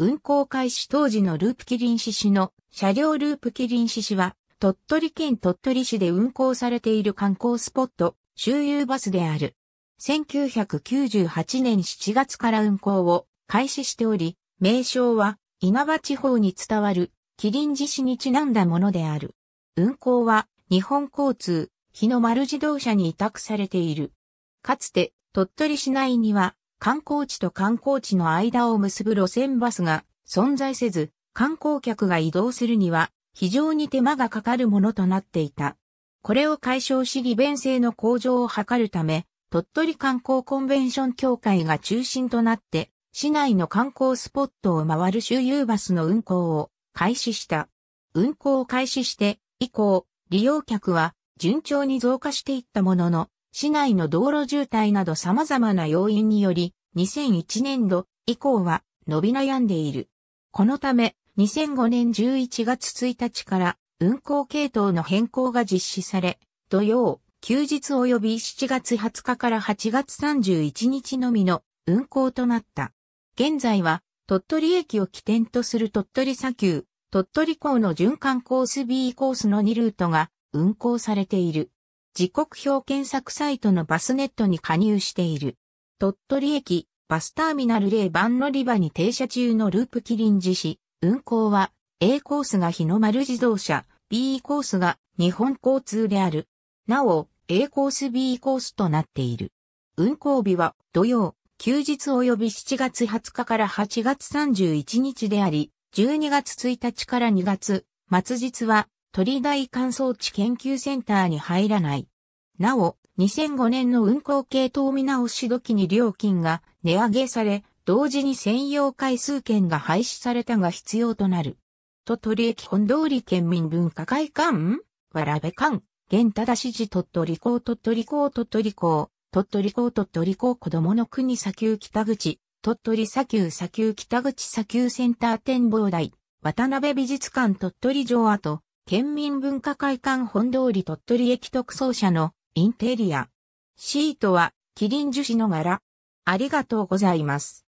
運行開始当時のループキリンシシの車両ループキリンシシは、鳥取県鳥取市で運行されている観光スポット、周遊バスである。1998年7月から運行を開始しており、名称は稲葉地方に伝わるキリン獅子にちなんだものである。運行は日本交通、日の丸自動車に委託されている。かつて鳥取市内には観光地と観光地の間を結ぶ路線バスが存在せず、観光客が移動するには非常に手間がかかるものとなっていた。これを解消し利便性の向上を図るため、鳥取観光コンベンション協会が中心となって、市内の観光スポットを回る周遊バスの運行を開始した。運行を開始して以降、利用客は順調に増加していったものの、市内の道路渋滞など様々な要因により、2001年度以降は伸び悩んでいる。このため、2005年11月1日から運行系統の変更が実施され、土曜、休日及び7月20日から8月31日のみの運行となった。現在は、鳥取駅を起点とする鳥取砂丘、鳥取港の循環コース B コースの2ルートが運行されている。時刻表検索サイトのバスネットに加入している。鳥取駅、バスターミナル0番乗り場に停車中のループキリン時市、運行は A コースが日の丸自動車、B コースが日本交通である。なお、A コース B コースとなっている。運行日は土曜、休日及び7月20日から8月31日であり、12月1日から2月、末日は鳥大乾燥地研究センターに入らない。なお、2005年の運行系統見直し時に料金が値上げされ、同時に専用回数券が廃止されたが必要となる。鳥取駅本通り県民文化会館わらべ館、現正市鳥取港鳥取港鳥取港、鳥取港鳥取港子供の国砂丘北口、鳥取砂丘砂丘北口砂丘センター展望台、渡辺美術館鳥取城跡、県民文化会館本通り鳥取駅特捜車のインテリア。シートはキリン樹脂の柄。ありがとうございます。